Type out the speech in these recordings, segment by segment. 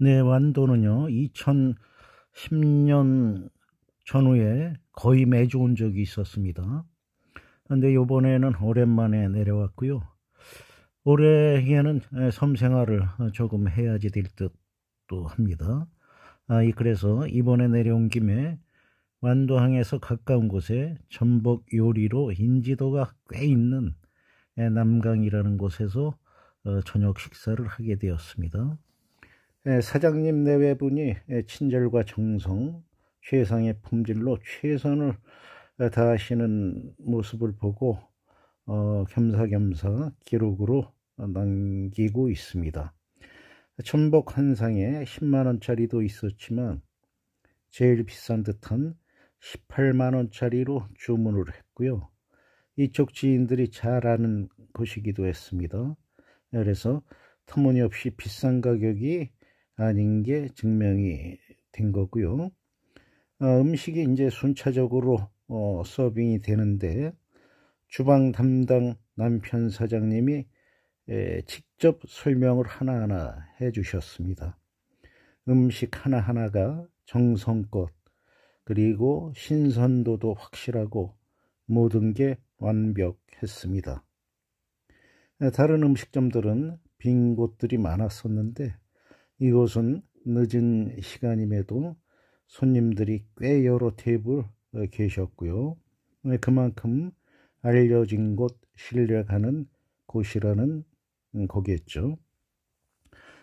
네, 완도는요 2010년 전후에 거의 매주 온 적이 있었습니다. 근데 요번에는 오랜만에 내려왔고요. 올해에는 섬생활을 어, 조금 해야지 될 듯도 합니다. 아, 그래서 이번에 내려온 김에 완도항에서 가까운 곳에 전복 요리로 인지도가 꽤 있는 남강이라는 곳에서 어, 저녁 식사를 하게 되었습니다. 예, 사장님 내외분이 예, 친절과 정성, 최상의 품질로 최선을 어, 다하시는 모습을 보고 어, 겸사겸사 기록으로 남기고 있습니다. 천복 한상에 10만원짜리도 있었지만 제일 비싼 듯한 18만원짜리로 주문을 했고요. 이쪽 지인들이 잘 아는 곳이기도 했습니다. 그래서 터무니없이 비싼 가격이 아닌 게 증명이 된 거고요. 어, 음식이 이제 순차적으로 어, 서빙이 되는데 주방 담당 남편 사장님이 에, 직접 설명을 하나하나 해주셨습니다. 음식 하나하나가 정성껏 그리고 신선도도 확실하고 모든 게 완벽했습니다. 다른 음식점들은 빈 곳들이 많았었는데 이곳은 늦은 시간임에도 손님들이 꽤 여러 테이블 어, 계셨고요. 네, 그만큼 알려진 곳, 신뢰가는 곳이라는 음, 거겠죠.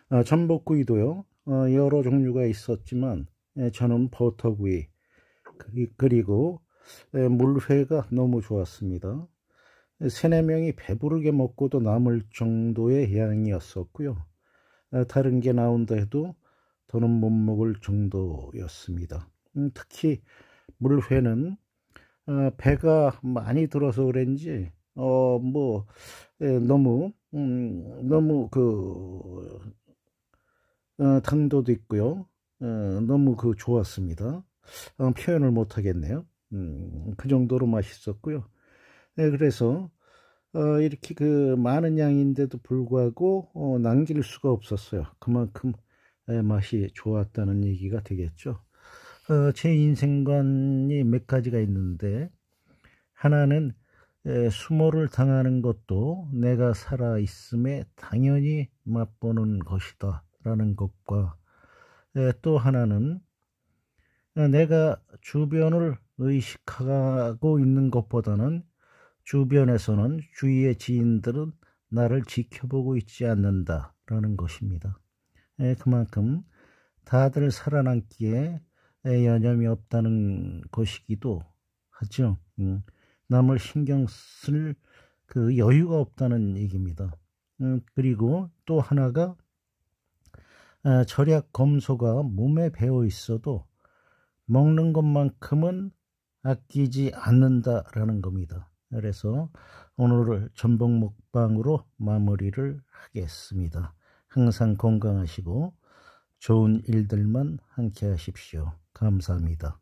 아, 전복구이도요. 어, 여러 종류가 있었지만 예, 저는 버터구이 그, 그리고 예, 물회가 너무 좋았습니다. 예, 세네 명이 배부르게 먹고도 남을 정도의 양이었었고요. 어, 다른 게 나온다 해도 더는 못 먹을 정도였습니다. 음, 특히 물회는 어, 배가 많이 들어서 그런지 어뭐 예, 너무 음, 너무 그 어, 당도도 있고요. 어, 너무 그 좋았습니다. 어, 표현을 못 하겠네요. 음, 그 정도로 맛있었고요. 네, 그래서 어, 이렇게 그 많은 양인데도 불구하고 어, 남길 수가 없었어요. 그만큼 예, 맛이 좋았다는 얘기가 되겠죠. 어, 제 인생관이 몇 가지가 있는데 하나는 에, 예, 수모를 당하는 것도 내가 살아 있음에 당연히 맛보는 것이다라는 것과 에, 예, 또 하나는 내가 주변을 의식하고 있는 것보다는 주변에서는 주위의 지인들은 나를 지켜보고 있지 않는다라는 것입니다. 예, 그만큼 다들 살아남기에 여념이 없다는 것이기도 하죠. 음, 남을 신경 쓸 그 여유가 없다는 얘기입니다. 음, 그리고 또 하나가 아, 절약 검소가 몸에 배어 있어도 먹는 것만큼은 아끼지 않는다라는 겁니다. 그래서 오늘을 전복 먹방으로 마무리를 하겠습니다. 항상 건강하시고 좋은 일들만 함께 하십시오. 감사합니다.